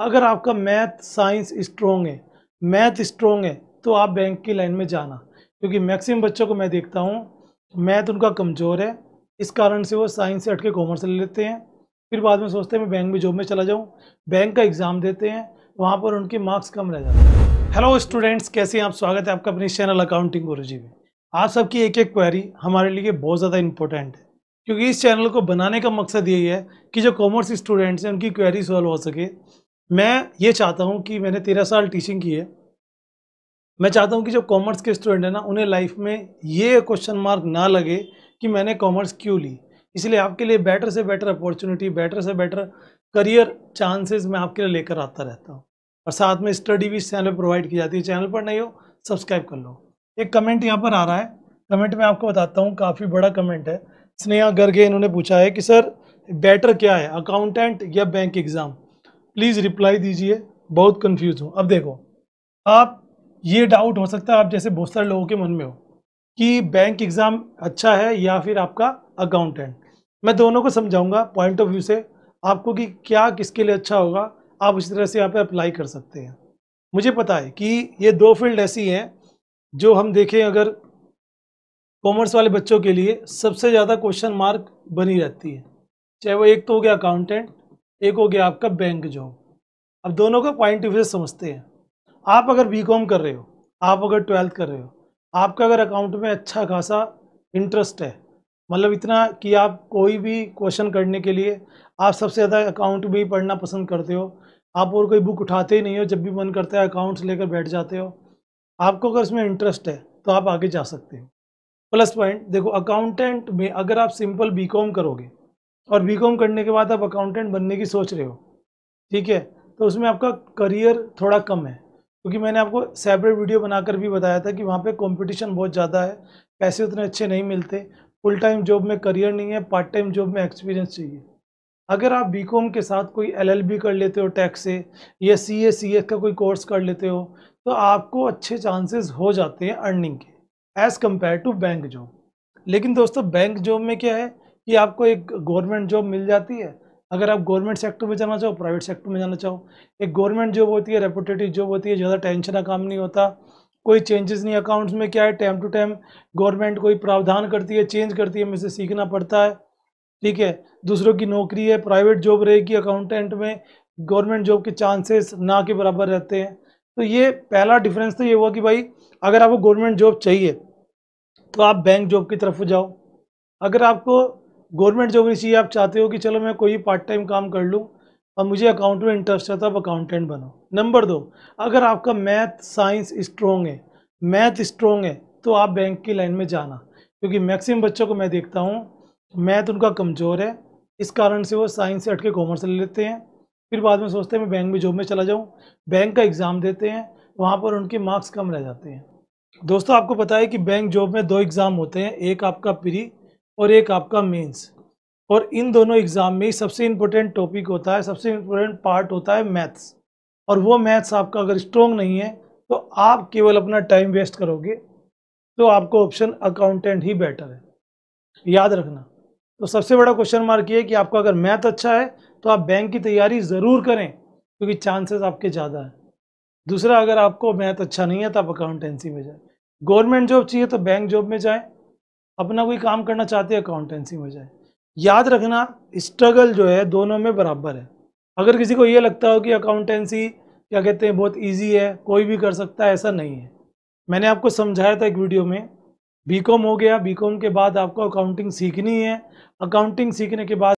अगर आपका math science strong है मैथ स्ट्रॉन्ग है तो आप बैंक की लाइन में जाना क्योंकि मैक्सिमम बच्चों को मैं देखता हूँ मैथ उनका कमज़ोर है इस कारण से वो साइंस से हट के कॉमर्स ले लेते हैं फिर बाद में सोचते हैं मैं बैंक में जॉब में चला जाऊँ बैंक का एग्ज़ाम देते हैं वहाँ पर उनके मार्क्स कम रह जाते हैं हेलो स्टूडेंट्स कैसे हैं आप स्वागत है आपका अपने चैनल अकाउंटिंग जी में आप सबकी एक एक क्वेरी हमारे लिए बहुत ज़्यादा इंपॉर्टेंट है क्योंकि इस चैनल को बनाने का मकसद यही है कि जो कॉमर्स स्टूडेंट्स हैं उनकी क्वेरी सॉल्व हो सके मैं ये चाहता हूँ कि मैंने तेरह साल टीचिंग की है मैं चाहता हूँ कि जो कॉमर्स के स्टूडेंट हैं ना उन्हें लाइफ में ये क्वेश्चन मार्क ना लगे कि मैंने कॉमर्स क्यों ली इसलिए आपके लिए बेटर से बेटर अपॉर्चुनिटी बेटर से बेटर करियर चांसेस मैं आपके लिए लेकर आता रहता हूँ और साथ में स्टडी भी इस चैनल पर प्रोवाइड की जाती है चैनल पर नहीं हो सब्सक्राइब कर लो एक कमेंट यहाँ पर आ रहा है कमेंट में आपको बताता हूँ काफ़ी बड़ा कमेंट है स्नेहा गर्गे इन्होंने पूछा है कि सर बेटर क्या है अकाउंटेंट या बैंक एग्ज़ाम प्लीज़ रिप्लाई दीजिए बहुत कंफ्यूज हूँ अब देखो आप ये डाउट हो सकता है आप जैसे बहुत सारे लोगों के मन में हो कि बैंक एग्ज़ाम अच्छा है या फिर आपका अकाउंटेंट मैं दोनों को समझाऊंगा पॉइंट ऑफ व्यू से आपको कि क्या किसके लिए अच्छा होगा आप उसी तरह से यहाँ पे अप्लाई कर सकते हैं मुझे पता है कि ये दो फील्ड ऐसी हैं जो हम देखें अगर कॉमर्स वाले बच्चों के लिए सबसे ज़्यादा क्वेश्चन मार्क बनी रहती है चाहे वो एक तो हो गया अकाउंटेंट एक हो गया आपका बैंक जॉब अब दोनों का पॉइंट ऑफ व्यू समझते हैं आप अगर बी कर रहे हो आप अगर ट्वेल्थ कर रहे हो आपका अगर अकाउंट में अच्छा खासा इंटरेस्ट है मतलब इतना कि आप कोई भी क्वेश्चन करने के लिए आप सबसे ज़्यादा अकाउंट में ही पढ़ना पसंद करते हो आप और कोई बुक उठाते ही नहीं हो जब भी मन करता है अकाउंट्स लेकर बैठ जाते हो आपको अगर उसमें इंटरेस्ट है तो आप आगे जा सकते हो प्लस पॉइंट देखो अकाउंटेंट में अगर आप सिंपल बीकॉम करोगे और बी कॉम करने के बाद आप अकाउंटेंट बनने की सोच रहे हो ठीक है तो उसमें आपका करियर थोड़ा कम है क्योंकि मैंने आपको सेपरेट वीडियो बनाकर भी बताया था कि वहाँ पे कंपटीशन बहुत ज़्यादा है पैसे उतने अच्छे नहीं मिलते फुल टाइम जॉब में करियर नहीं है पार्ट टाइम जॉब में एक्सपीरियंस चाहिए अगर आप बी के साथ कोई एल कर लेते हो टैक्स से या सी ए का कोई कोर्स कर लेते हो तो आपको अच्छे चांसेस हो जाते हैं अर्निंग के as compare to bank job लेकिन दोस्तों बैंक जॉब में क्या है कि आपको एक गवर्नमेंट जॉब मिल जाती है अगर आप गवर्नमेंट सेक्टर में जाना चाहो प्राइवेट सेक्टर में जाना चाहो एक गवर्नमेंट जॉब होती है रेपुटेटिव जॉब होती है ज़्यादा टेंशन का काम नहीं होता कोई चेंजेस नहीं अकाउंट्स में क्या है टाइम टू टाइम गवर्नमेंट कोई प्रावधान करती है चेंज करती है मुझसे सीखना पड़ता है ठीक है दूसरों की नौकरी है प्राइवेट जॉब रहेगी अकाउंटेंट में गवर्नमेंट जॉब के चांसेस ना के बराबर रहते हैं तो ये पहला डिफरेंस तो ये हुआ कि भाई अगर आपको गवर्नमेंट जॉब चाहिए तो आप बैंक जॉब की तरफ जाओ अगर आपको गवर्नमेंट जॉब चाहिए आप चाहते हो कि चलो मैं कोई पार्ट टाइम काम कर लूँ और मुझे अकाउंट में इंटरेस्ट है तो आप अकाउंटेंट बनो नंबर दो अगर आपका मैथ साइंस स्ट्रॉन्ग है मैथ स्ट्रॉन्ग है तो आप बैंक की लाइन में जाना क्योंकि मैक्सिमम बच्चों को मैं देखता हूँ मैथ उनका कमज़ोर है इस कारण से वो साइंस से हट के कॉमर्स ले लेते हैं फिर बाद में सोचते हैं मैं बैंक में जॉब में चला जाऊँ बैंक का एग्ज़ाम देते हैं वहाँ पर उनके मार्क्स कम रह जाते हैं दोस्तों आपको पता है कि बैंक जॉब में दो एग्ज़ाम होते हैं एक आपका प्री और एक आपका मेंस और इन दोनों एग्ज़ाम में सबसे इम्पोर्टेंट टॉपिक होता है सबसे इम्पोर्टेंट पार्ट होता है मैथ्स और वो मैथ्स आपका अगर स्ट्रॉन्ग नहीं है तो आप केवल अपना टाइम वेस्ट करोगे तो आपको ऑप्शन अकाउंटेंट ही बेटर है याद रखना तो सबसे बड़ा क्वेश्चन मार्क ये है कि आपका अगर मैथ अच्छा है तो आप बैंक की तैयारी ज़रूर करें क्योंकि चांसेस आपके ज़्यादा हैं दूसरा अगर आपको मैथ अच्छा नहीं है तो आप अकाउंटेंसी में जाएं गवर्नमेंट जॉब चाहिए तो बैंक जॉब में जाएं अपना कोई काम करना चाहते हैं अकाउंटेंसी में जाए याद रखना स्ट्रगल जो है दोनों में बराबर है अगर किसी को ये लगता हो कि अकाउंटेंसी क्या कहते हैं बहुत इजी है कोई भी कर सकता है ऐसा नहीं है मैंने आपको समझाया था एक वीडियो में बीकॉम हो गया बीकॉम के बाद आपको अकाउंटिंग सीखनी है अकाउंटिंग सीखने के बाद